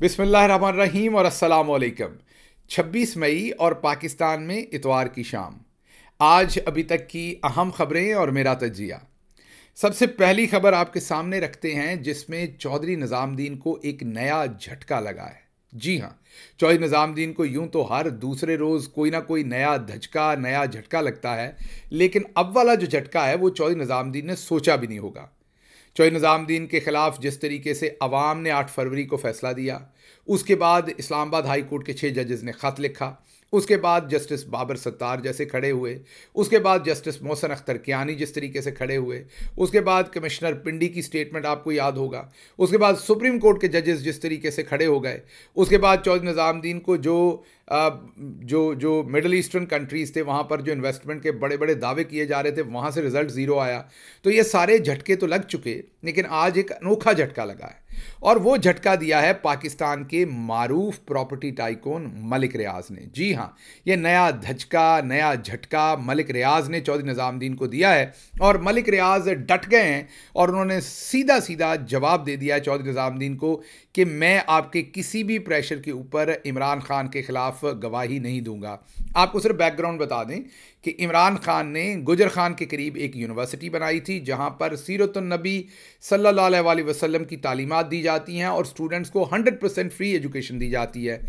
बिसमीम और वालेकुम 26 मई और पाकिस्तान में इतवार की शाम आज अभी तक की अहम खबरें और मेरा तजिया सबसे पहली खबर आपके सामने रखते हैं जिसमें चौधरी निज़ामुद्दीन को एक नया झटका लगा है जी हाँ चौधरी निज़ामुद्दीन को यूं तो हर दूसरे रोज़ कोई ना कोई नया धचका नया झटका लगता है लेकिन अब वाला जो झटका है वो चौधरी निज़ामुद्दीन ने सोचा भी नहीं होगा चोए निज़ामुद्दीन के ख़िलाफ़ जिस तरीके से अवाम ने आठ फरवरी को फ़ैसला दिया उसके बाद इस्लामाबाद हाई कोर्ट के छः जजेज़ ने ख़त लिखा उसके बाद जस्टिस बाबर सत्तार जैसे खड़े हुए उसके बाद जस्टिस मोहसन अख्तर कियानी जिस तरीके से खड़े हुए उसके बाद कमिश्नर पिंडी की स्टेटमेंट आपको याद होगा उसके बाद सुप्रीम कोर्ट के जजेस जिस तरीके से खड़े हो गए उसके बाद चौधरी निज़ामुद्दीन को जो जो जो मिडल ईस्टर्न कंट्रीज़ थे वहाँ पर जो इन्वेस्टमेंट के बड़े बड़े दावे किए जा रहे थे वहाँ से रिज़ल्ट ज़ीरो आया तो ये सारे झटके तो लग चुके लेकिन आज एक अनोखा झटका लगा है और वो झटका दिया है पाकिस्तान के मारूफ प्रॉपर्टी टाइकोन मलिक रियाज ने जी हाँ ये नया धचका नया झटका मलिक रियाज ने चौधरी निज़ामुद्दीन को दिया है और मलिक रियाज डट गए हैं और उन्होंने सीधा सीधा जवाब दे दिया है चौधरी निज़ामुद्दीन को कि मैं आपके किसी भी प्रेशर के ऊपर इमरान खान के ख़िलाफ़ गवाही नहीं दूंगा आपको सिर्फ बैकग्राउंड बता दें कि इमरान खान ने गुजर खान के करीब एक यूनिवर्सिटी बनाई थी जहां पर सीरतुलनबी सल्ला वसलम की तालीमत दी जाती हैं और स्टूडेंट्स को 100 परसेंट फ्री एजुकेशन दी जाती है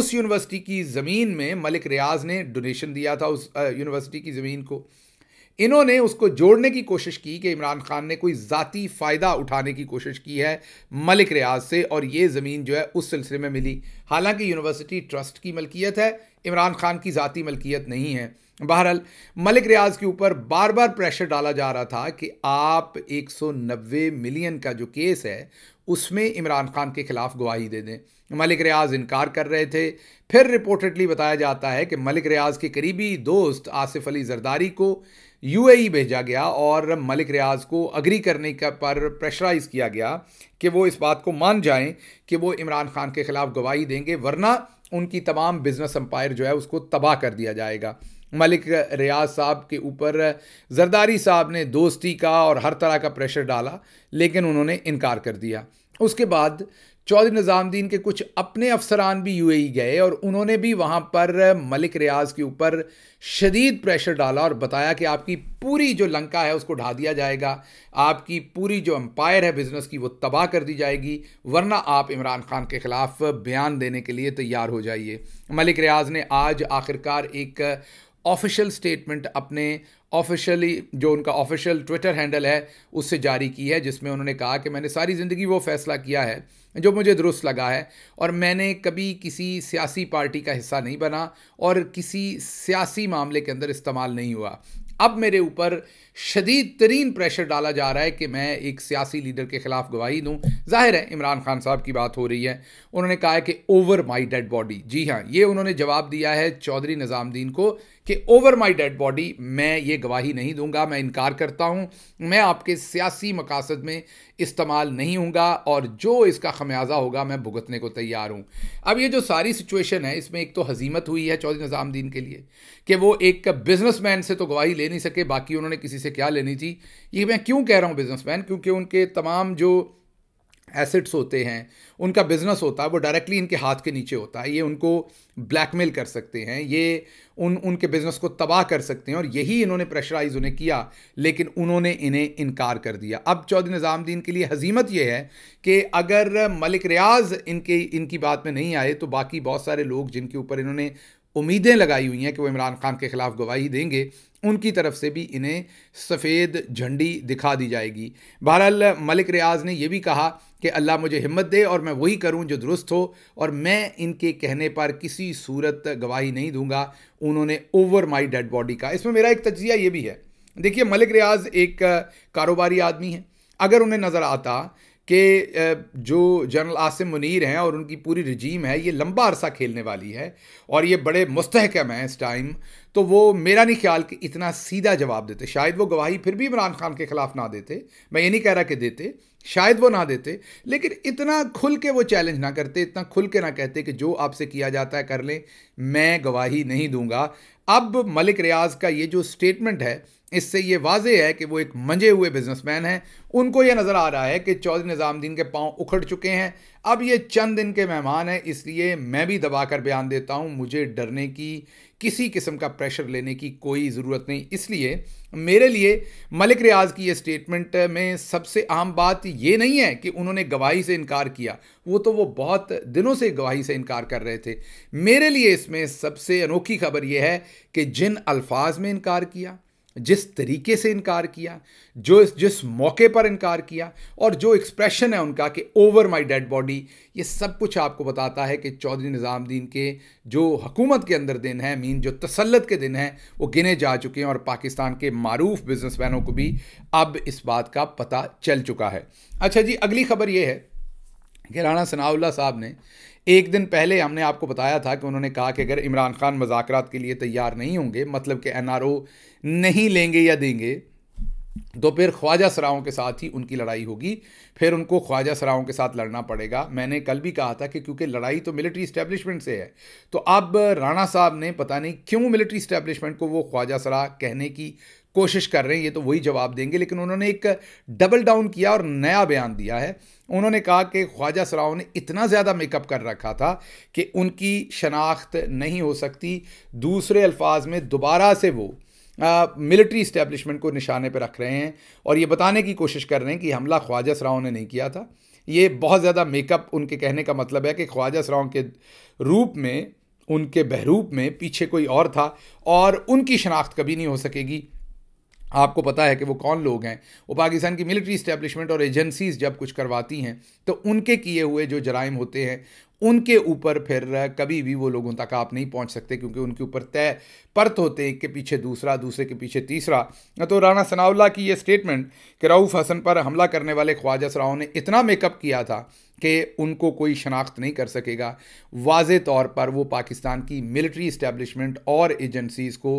उस यूनिवर्सिटी की ज़मीन में मलिक रियाज ने डोनेशन दिया था उस यूनिवर्सिटी की ज़मीन को इन्होंने उसको जोड़ने की कोशिश की कि इमरान खान ने कोई ज़ाती फ़ायदा उठाने की कोशिश की है मलिक रियाज से और ये ज़मीन जो है उस सिलसिले में मिली हालांकि यूनिवर्सिटी ट्रस्ट की मलकियत है इमरान खान की ज़ाती मलकियत नहीं है बहरहाल मलिक रियाज के ऊपर बार बार प्रेशर डाला जा रहा था कि आप 190 मिलियन का जो केस है उसमें इमरान खान के खिलाफ गवाही दे दें मलिक रियाज इनकार कर रहे थे फिर रिपोर्टेडली बताया जाता है कि मलिक रियाज के करीबी दोस्त आसिफ अली जरदारी को यूएई भेजा गया और मलिक रियाज को अग्री करने का पर प्रेशराइज किया गया कि वो इस बात को मान जाएं कि वो इमरान खान के ख़िलाफ़ गवाही देंगे वरना उनकी तमाम बिज़नेस अम्पायर जो है उसको तबाह कर दिया जाएगा मलिक रियाज साहब के ऊपर जरदारी साहब ने दोस्ती का और हर तरह का प्रेशर डाला लेकिन उन्होंने इनकार कर दिया उसके बाद चौधरी निज़ामुद्दीन के कुछ अपने अफसरान भी यूएई e गए और उन्होंने भी वहाँ पर मलिक रियाज के ऊपर शदीद प्रेशर डाला और बताया कि आपकी पूरी जो लंका है उसको ढा दिया जाएगा आपकी पूरी जो अम्पायर है बिज़नेस की वो तबाह कर दी जाएगी वरना आप इमरान खान के ख़िलाफ़ बयान देने के लिए तैयार हो जाइए मलिक रियाज ने आज आखिरकार एक ऑफिशियल स्टेटमेंट अपने ऑफिशियली जो उनका ऑफिशियल ट्विटर हैंडल है उससे जारी की है जिसमें उन्होंने कहा कि मैंने सारी ज़िंदगी वो फैसला किया है जो मुझे दुरुस्त लगा है और मैंने कभी किसी सियासी पार्टी का हिस्सा नहीं बना और किसी सियासी मामले के अंदर इस्तेमाल नहीं हुआ अब मेरे ऊपर शदीद तरीन प्रेशर डाला जा रहा है कि मैं एक सियासी लीडर के ख़िलाफ़ गवाही दूँ जाहिर है इमरान खान साहब की बात हो रही है उन्होंने कहा है कि ओवर माई डेड बॉडी जी हाँ ये उन्होंने जवाब दिया है चौधरी निज़ामद्दीन को कि ओवर माई डेड बॉडी मैं ये गवाही नहीं दूंगा मैं इनकार करता हूँ मैं आपके सियासी मकासद में इस्तेमाल नहीं हूँगा और जो इसका खमियाजा होगा मैं भुगतने को तैयार हूँ अब ये जो सारी सिचुएशन है इसमें एक तो हजीमत हुई है चौधरी निज़ामद्दीन के लिए कि वो एक बिजनेसमैन से तो गवाही ले नहीं सके बाकी उन्होंने किसी से से क्या लेनी थी ये मैं क्यों कह रहा हूँ बिजनेसमैन क्योंकि उनके तमाम जो एसेट्स होते हैं उनका बिजनेस होता है वो डायरेक्टली इनके हाथ के नीचे होता है ये उनको ब्लैकमेल कर सकते हैं ये उन उनके बिजनेस को तबाह कर सकते हैं और यही इन्होंने प्रेशराइज उन्हें किया लेकिन उन्होंने इन्हें इनकार कर दिया अब चौधरी निज़ामुद्दीन के लिए हजीमत यह है कि अगर मलिक रियाज इनके इनकी बात में नहीं आए तो बाकी बहुत सारे लोग जिनके ऊपर इन्होंने उम्मीदें लगाई हुई हैं कि वो इमरान खान के खिलाफ गवाही देंगे उनकी तरफ से भी इन्हें सफ़ेद झंडी दिखा दी जाएगी बहरहाल मलिक रियाज ने यह भी कहा कि अल्लाह मुझे हिम्मत दे और मैं वही करूं जो दुरुस्त हो और मैं इनके कहने पर किसी सूरत गवाही नहीं दूंगा उन्होंने ओवर माई डेड बॉडी का इसमें मेरा एक तजिया ये भी है देखिए मलिक रियाज एक कारोबारी आदमी है अगर उन्हें नज़र आता कि जो जनरल आसिम मुनीर हैं और उनकी पूरी रजीम है ये लंबा अरसा खेलने वाली है और ये बड़े मुस्तकम हैं इस टाइम तो वो मेरा नहीं ख्याल कि इतना सीधा जवाब देते शायद वो गवाही फिर भी इमरान खान के ख़िलाफ़ ना देते मैं ये नहीं कह रहा कि देते शायद वो ना देते लेकिन इतना खुल के वो चैलेंज ना करते इतना खुल के ना कहते कि जो आपसे किया जाता है कर लें मैं गवाही नहीं दूंगा अब मलिक रियाज का ये जो स्टेटमेंट है इससे ये वाजे है कि वो एक मंजे हुए बिजनेसमैन हैं उनको ये नज़र आ रहा है कि चौधरी निज़ामुद्दीन के पाँव उखड़ चुके हैं अब ये चंद दिन के मेहमान हैं इसलिए मैं भी दबाकर बयान देता हूँ मुझे डरने की किसी किस्म का प्रेशर लेने की कोई ज़रूरत नहीं इसलिए मेरे लिए मलिक रियाज की ये स्टेटमेंट में सबसे अहम बात ये नहीं है कि उन्होंने गवाही से इनकार किया वो तो वो बहुत दिनों से गवाही से इनकार कर रहे थे मेरे लिए इसमें सबसे अनोखी खबर यह है कि जिन अल्फाज में इनकार किया जिस तरीके से इनकार किया जो इस जिस मौके पर इनकार किया और जो एक्सप्रेशन है उनका कि ओवर माई डेड बॉडी ये सब कुछ आपको बताता है कि चौधरी निज़ामुद्दीन के जो हुकूमत के अंदर दिन है मीन जो तसलत के दिन हैं वो गिने जा चुके हैं और पाकिस्तान के मरूफ बिजनेसमैनों को भी अब इस बात का पता चल चुका है अच्छा जी अगली खबर ये है कि राणा सनाउल्ला साहब ने एक दिन पहले हमने आपको बताया था कि उन्होंने कहा कि अगर इमरान खान मजाक के लिए तैयार नहीं होंगे मतलब कि एन नहीं लेंगे या देंगे तो फिर ख्वाजा सराओं के साथ ही उनकी लड़ाई होगी फिर उनको ख्वाजा सराओं के साथ लड़ना पड़ेगा मैंने कल भी कहा था कि क्योंकि लड़ाई तो मिलिट्री इस्टेब्लिशमेंट से है तो अब राणा साहब ने पता नहीं क्यों मिलिट्री इस्टेब्लिशमेंट को वो ख्वाजा सरा कहने की कोशिश कर रहे हैं ये तो वही जवाब देंगे लेकिन उन्होंने एक डबल डाउन किया और नया बयान दिया है उन्होंने कहा कि ख्वाजा सराव ने इतना ज़्यादा मेकअप कर रखा था कि उनकी शनाख्त नहीं हो सकती दूसरे अल्फाज में दोबारा से वो मिलिट्री इस्टेबलिशमेंट को निशाने पर रख रहे हैं और ये बताने की कोशिश कर रहे हैं कि हमला ख्वाजा सराव ने नहीं किया था ये बहुत ज़्यादा मेकअप उनके कहने का मतलब है कि ख्वाजा सराव के रूप में उनके बहरूप में पीछे कोई और था और उनकी शनाख्त कभी नहीं हो सकेगी आपको पता है कि वो कौन लोग हैं वो पाकिस्तान की मिलिट्री इस्टेब्लिशमेंट और एजेंसीज जब कुछ करवाती हैं तो उनके किए हुए जो जराइम होते हैं उनके ऊपर फिर कभी भी वो लोगों तक आप नहीं पहुंच सकते क्योंकि उनके ऊपर तय परत होते हैं एक के पीछे दूसरा दूसरे के पीछे तीसरा तो राना सनाउल्ला की ये स्टेटमेंट कि रऊफ़ हसन पर हमला करने वाले ख्वाजा सराओं ने इतना मेकअप किया था कि उनको कोई शनाख्त नहीं कर सकेगा वाज तौर पर वो पाकिस्तान की मिलिट्री इस्टेब्लिशमेंट और एजेंसीज़ को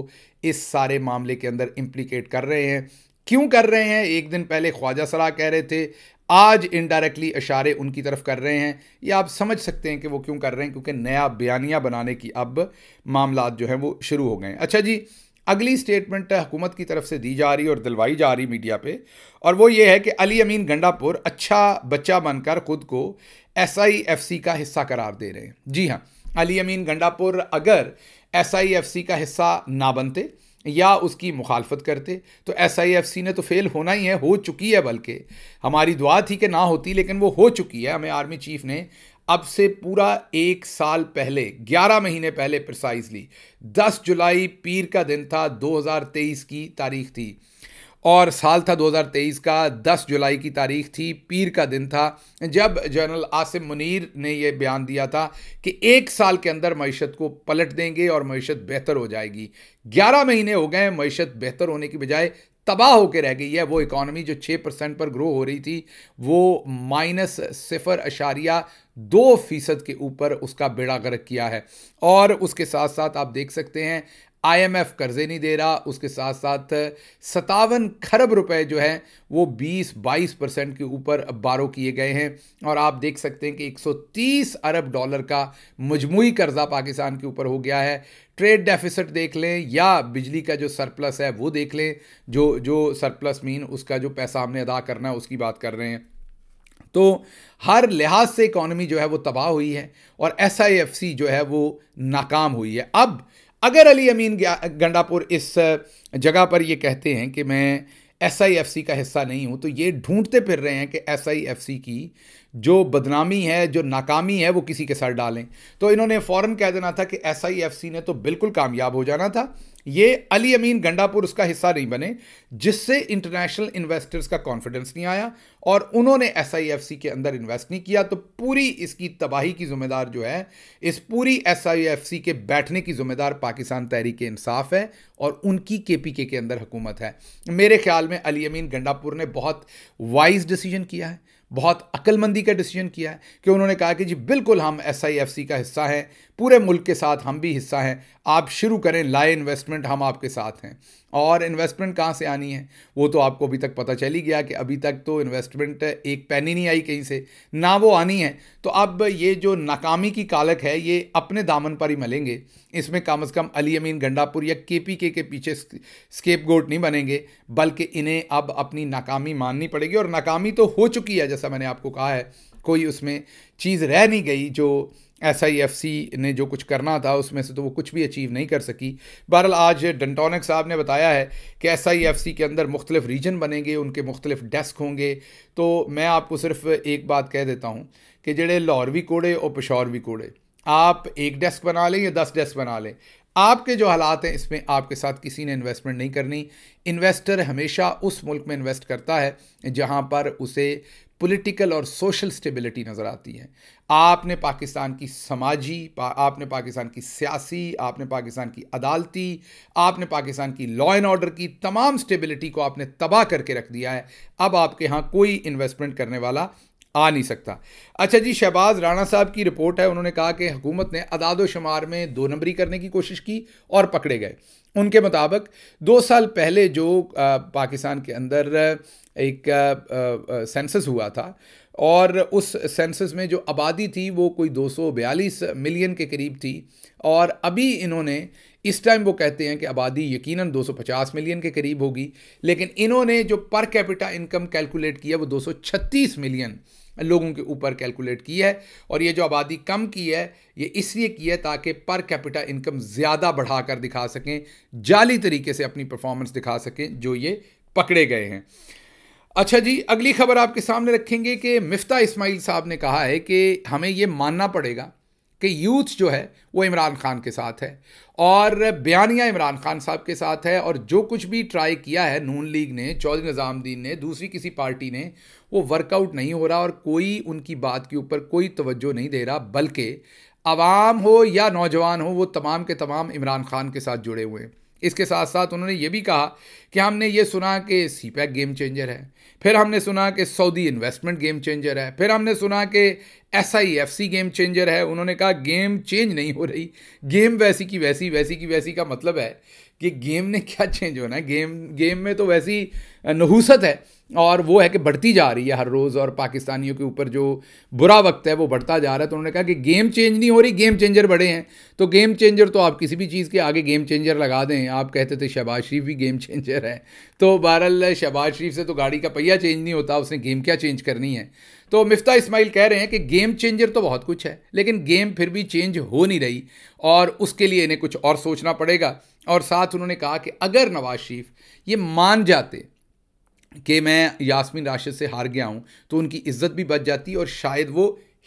इस सारे मामले के अंदर इम्प्लीकेट कर रहे हैं क्यों कर रहे हैं एक दिन पहले ख्वाजा सरा कह रहे थे आज इनडायरेक्टली इशारे उनकी तरफ कर रहे हैं या आप समझ सकते हैं कि वो क्यों कर रहे हैं क्योंकि नया बयानिया बनाने की अब मामला जो हैं वो शुरू हो गए हैं अच्छा जी अगली स्टेटमेंट हुकूमत की तरफ से दी जा रही और दिलवाई जा रही मीडिया पे और वो ये है कि अली अमीन गंडापुर अच्छा बच्चा बनकर ख़ुद को एस आई एफ सी का हिस्सा करार दे रहे हैं जी हाँ अली अमीन गंडापुर अगर एस आई एफ सी का हिस्सा ना बनते या उसकी मुखालफत करते तो एस आई एफ सी ने तो फेल होना ही है हो चुकी है बल्कि हमारी दुआ थी कि ना होती लेकिन वो हो चुकी है हमें आर्मी चीफ ने अब से पूरा एक साल पहले ग्यारह महीने पहले प्रिसाइजली दस जुलाई पीर का दिन था तेईस की तारीख थी और साल था 2023 का 10 जुलाई की तारीख थी पीर का दिन था जब जनरल आसिम मुनीर ने यह बयान दिया था कि एक साल के अंदर मीशत को पलट देंगे और मीशत बेहतर हो जाएगी 11 महीने हो गए मीशत बेहतर होने की बजाय तबाह होकर रह गई है वो इकॉनमी जो 6 परसेंट पर ग्रो हो रही थी वो माइनस सिफर अशारिया दो फीसद के ऊपर उसका बेड़ा गर्क किया है और उसके साथ साथ आप देख सकते हैं आईएमएफ कर्जे नहीं दे रहा उसके साथ साथ सतावन खरब रुपए जो है वो 20-22 परसेंट के ऊपर बारो किए गए हैं और आप देख सकते हैं कि 130 अरब डॉलर का मजमू कर्जा पाकिस्तान के ऊपर हो गया है ट्रेड डेफिसिट देख लें या बिजली का जो सरप्लस है वो देख लें जो जो सरप्लस मीन उसका जो पैसा हमने अदा करना है उसकी बात कर रहे हैं तो हर लिहाज से इकॉनमी जो है वो तबाह हुई है और एस जो है वो नाकाम हुई है अब अगर अली अमीन गंडापुर इस जगह पर ये कहते हैं कि मैं एस आई एफ सी का हिस्सा नहीं हूँ तो ये ढूंढते फिर रहे हैं कि एस आई एफ सी की जो बदनामी है जो नाकामी है वो किसी के सर डालें तो इन्होंने फ़ौरन कह देना था कि एस आई एफ सी ने तो बिल्कुल कामयाब हो जाना था ये अली अमीन गंडापुर उसका हिस्सा नहीं बने जिससे इंटरनेशनल इन्वेस्टर्स का कॉन्फिडेंस नहीं आया और उन्होंने एस आई एफ सी के अंदर इन्वेस्ट नहीं किया तो पूरी इसकी तबाही की जिम्मेदार जो है इस पूरी एस आई एफ सी के बैठने की जिम्मेदार पाकिस्तान तहरीक इंसाफ है और उनकी के पी के के अंदर हुकूमत है मेरे ख्याल में अली अमीन गंडापुर ने बहुत वाइज डिसीजन किया है बहुत अक्लमंदी का डिसीजन किया है कि उन्होंने कहा कि जी बिल्कुल हम एस आई एफ सी का हिस्सा हैं पूरे मुल्क के साथ हम भी हिस्सा हैं आप शुरू करें लाए इन्वेस्टमेंट हम आपके साथ हैं और इन्वेस्टमेंट कहाँ से आनी है वो तो आपको अभी तक पता चली गया कि अभी तक तो इन्वेस्टमेंट एक पैनी नहीं आई कहीं से ना वो आनी है तो अब ये जो नाकामी की कालक है ये अपने दामन पर ही मलेंगे इसमें कम अज़ कम अली अमीन गंडापुर या के पी के के पीछे स्केप गोट नहीं बनेंगे बल्कि इन्हें अब अपनी नाकामी माननी पड़ेगी और नाकामी तो हो चुकी है जैसे जैसा मैंने आपको कहा है कोई उसमें चीज़ रह नहीं गई जो एस आई एफ सी ने जो कुछ करना था उसमें से तो वो कुछ भी अचीव नहीं कर सकी बहरहाल आज डंटोनिक साहब ने बताया है कि एस आई एफ सी के अंदर मुख्तलिफ रीजन बनेंगे उनके मुख्तलिफ डेस्क होंगे तो मैं आपको सिर्फ एक बात कह देता हूँ कि जेड़े लाहौर भी कोड़े और पिशौर भी कोड़े आप एक डेस्क बना लें या दस डेस्क बना लें आपके जो हालात हैं इसमें आपके साथ किसी ने इन्वेस्टमेंट नहीं करनी इन्वेस्टर हमेशा उस मुल्क में इन्वेस्ट करता है जहां पर उसे पॉलिटिकल और सोशल स्टेबिलिटी नज़र आती है आपने पाकिस्तान की समाजी पा, आपने पाकिस्तान की सियासी आपने पाकिस्तान की अदालती आपने पाकिस्तान की लॉ एंड ऑर्डर की तमाम स्टेबिलिटी को आपने तबाह करके रख दिया है अब आपके यहाँ कोई इन्वेस्टमेंट करने वाला आ नहीं सकता अच्छा जी शहबाज राणा साहब की रिपोर्ट है उन्होंने कहा कि हुकूमत ने अदाद शुमार में दो नंबरी करने की कोशिश की और पकड़े गए उनके मुताबिक दो साल पहले जो पाकिस्तान के अंदर एक सेंसस हुआ था और उस सेंसस में जो आबादी थी वो कोई 242 मिलियन के करीब थी और अभी इन्होंने इस टाइम वो कहते हैं कि आबादी यकीनन 250 मिलियन के करीब होगी लेकिन इन्होंने जो पर कैपिटा इनकम कैलकुलेट किया वो 236 मिलियन लोगों के ऊपर कैलकुलेट की है और ये जो आबादी कम की है ये इसलिए की है ताकि पर कैपिटा इनकम ज़्यादा बढ़ाकर दिखा सकें जाली तरीके से अपनी परफॉर्मेंस दिखा सकें जो ये पकड़े गए हैं अच्छा जी अगली खबर आपके सामने रखेंगे कि मिफ्ता इस्माइल साहब ने कहा है कि हमें ये मानना पड़ेगा कि यूथ जो है वो इमरान खान के साथ है और बयानिया इमरान खान साहब के साथ है और जो कुछ भी ट्राई किया है नून लीग ने चौधरी निज़ामुद्दीन ने दूसरी किसी पार्टी ने वो वर्कआउट नहीं हो रहा और कोई उनकी बात के ऊपर कोई तवज्जो नहीं दे रहा बल्कि आवाम हो या नौजवान हो वो तमाम के तमाम इमरान खान के साथ जुड़े हुए हैं इसके साथ साथ उन्होंने ये भी कहा कि हमने ये सुना कि सी पैक गेम चेंजर है फिर हमने सुना कि सऊदी इन्वेस्टमेंट गेम चेंजर है फिर हमने सुना कि S I F C game changer है उन्होंने कहा गेम चेंज नहीं हो रही गेम वैसी की वैसी वैसी की वैसी का मतलब है कि गेम ने क्या चेंज होना है गेम गेम में तो वैसी नहूसत है और वो है कि बढ़ती जा रही है हर रोज़ और पाकिस्तानियों के ऊपर जो बुरा वक्त है वो बढ़ता जा रहा है तो उन्होंने कहा कि गेम चेंज नहीं हो रही गेम चेंजर बड़े हैं तो गेम चेंजर तो आप किसी भी चीज़ के आगे गेम चेंजर लगा दें आप कहते थे शहबाज शरीफ भी गेम चेंजर है तो बहरल शहबाज शरीफ से तो गाड़ी का पहिया चेंज नहीं होता उसने गेम क्या चेंज करनी है तो मिफ्ता इस्माइल कह रहे हैं कि गेम चेंजर तो बहुत कुछ है लेकिन गेम फिर भी चेंज हो नहीं रही और उसके लिए इन्हें कुछ और सोचना पड़ेगा और साथ उन्होंने कहा कि अगर नवाज शरीफ ये मान जाते कि मैं यास्मीन राशिद से हार गया हूँ तो उनकी इज्जत भी बच जाती और शायद वो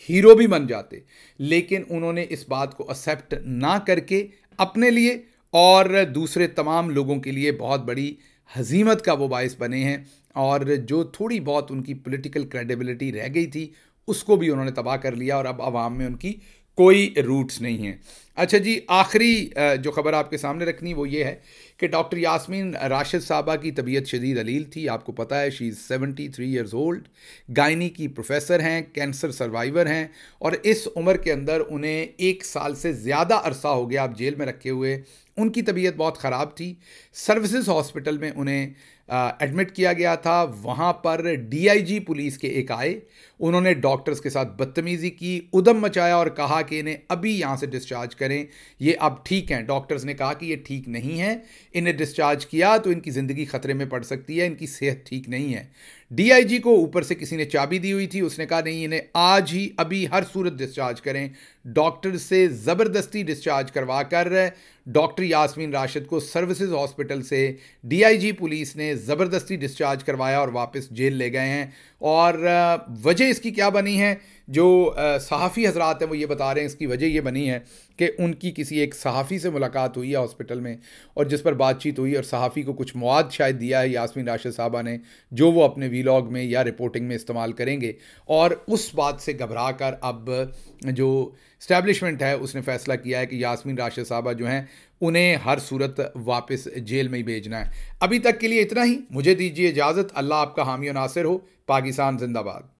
हीरो भी बन जाते लेकिन उन्होंने इस बात को एक्सेप्ट ना करके अपने लिए और दूसरे तमाम लोगों के लिए बहुत बड़ी हजीमत का वो बायस बने हैं और जो थोड़ी बहुत उनकी पॉलिटिकल क्रेडिबिलिटी रह गई थी उसको भी उन्होंने तबाह कर लिया और अब आवाम में उनकी कोई रूट्स नहीं है अच्छा जी आखिरी जो खबर आपके सामने रखनी वो ये है कि डॉक्टर यासमीन राशिद साहबा की तबीयत शदीद अलील थी आपको पता है she is seventy three years old gynae की प्रोफेसर हैं कैंसर सर्वाइवर हैं और इस उम्र के अंदर उन्हें एक साल से ज़्यादा अरसा हो गया आप जेल में रखे हुए उनकी तबीयत बहुत ख़राब थी सर्विसेज हॉस्पिटल में उन्हें एडमिट किया गया था वहाँ पर डीआईजी पुलिस के एक आए उन्होंने डॉक्टर्स के साथ बदतमीज़ी की उदम मचाया और कहा कि इन्हें अभी यहाँ से डिस्चार्ज करें ये अब ठीक हैं डॉक्टर्स ने कहा कि ये ठीक नहीं है इन्हें डिस्चार्ज किया तो इनकी ज़िंदगी ख़तरे में पड़ सकती है इनकी सेहत ठीक नहीं है डीआईजी को ऊपर से किसी ने चाबी दी हुई थी उसने कहा नहीं इन्हें आज ही अभी हर सूरत डिस्चार्ज करें डॉक्टर से ज़बरदस्ती डिस्चार्ज करवा कर डॉक्टर यासमीन राशिद को सर्विसेज हॉस्पिटल से डीआईजी पुलिस ने ज़बरदस्ती डिस्चार्ज करवाया और वापस जेल ले गए हैं और वजह वजह इसकी क्या बनी है जो सहाफ़ी हजरात हैं वो ये बता रहे हैं इसकी वजह ये बनी है कि उनकी किसी एक सहाफ़ी से मुलाकात हुई है हॉस्पिटल में और जिस पर बातचीत हुई और सहाफ़ी को कुछ मवाद शायद दिया है यासमीन राशिद साहबा ने जो वो अपने वीलॉग में या रिपोर्टिंग में इस्तेमाल करेंगे और उस बात से घबरा कर अब जो इस्टेबलिशमेंट है उसने फैसला किया है कि यासमीन राशि साहबा जो हैं उन्हें हर सूरत वापस जेल में ही भेजना है अभी तक के लिए इतना ही मुझे दीजिए इजाज़त अल्लाह आपका हामी नासिर हो पाकिस्तान जिंदाबाद